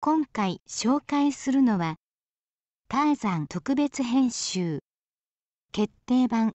今回紹介するのはターザン特別編集決定版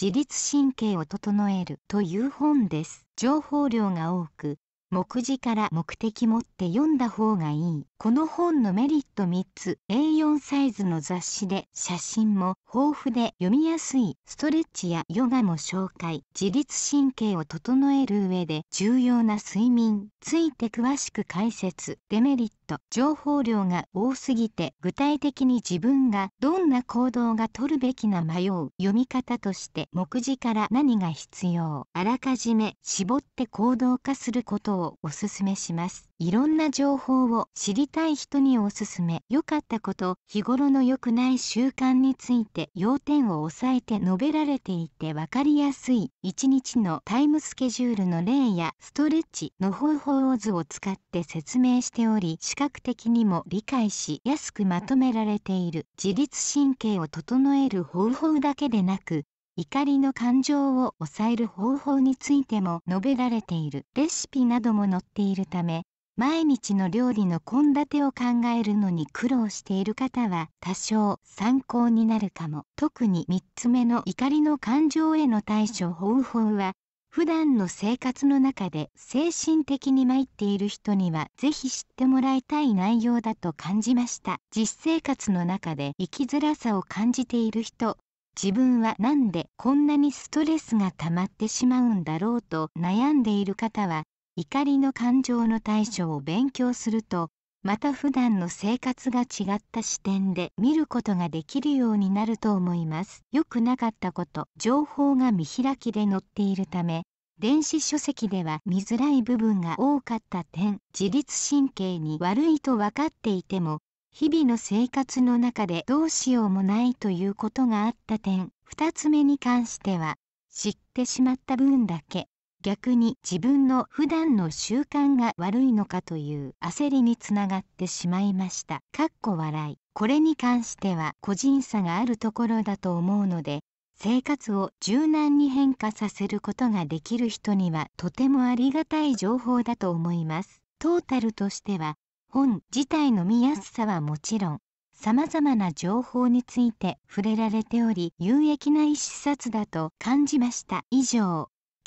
自律神経を整えるという本です情報量が多く目次から目的持って読んだ方がいいこの本のメリット3つ A4 サイズの雑誌で写真も豊富で読みやすいストレッチやヨガも紹介自律神経を整える上で重要な睡眠ついて詳しく解説デメリッと情報量が多すぎて具体的に自分がどんな行動が取るべきな迷う読み方として目次から何が必要あらかじめ絞って行動化することをおすすめしますいろんな情報を知りたい人におすすめ良かったこと日頃の良くない習慣について要点を押さえて述べられていて分かりやすい1日のタイムスケジュールの例やストレッチの方法を図を使って説明しておりし較的にも理解しやすくまとめられている自律神経を整える方法だけでなく怒りの感情を抑える方法についても述べられているレシピなども載っているため毎日の料理の献立を考えるのに苦労している方は多少参考になるかも特に3つ目の怒りの感情への対処方法は普段の生活の中で精神的に参っている人にはぜひ知ってもらいたい内容だと感じました実生活の中で生きづらさを感じている人自分はなんでこんなにストレスが溜まってしまうんだろうと悩んでいる方は怒りの感情の対処を勉強するとまた普段の生活が違った視点で見ることができるようになると思います良くなかったこと情報が見開きで載っているため電子書籍では見づらい部分が多かった点自律神経に悪いと分かっていても日々の生活の中でどうしようもないということがあった点二つ目に関しては知ってしまった分だけ逆に自分の普段の習慣が悪いのかという焦りにつながってしまいました。かっこ笑いこれに関しては個人差があるところだと思うので生活を柔軟に変化させることができる人にはとてもありがたい情報だと思います。トータルとしては本自体の見やすさはもちろん様々な情報について触れられており有益な一冊だと感じました以上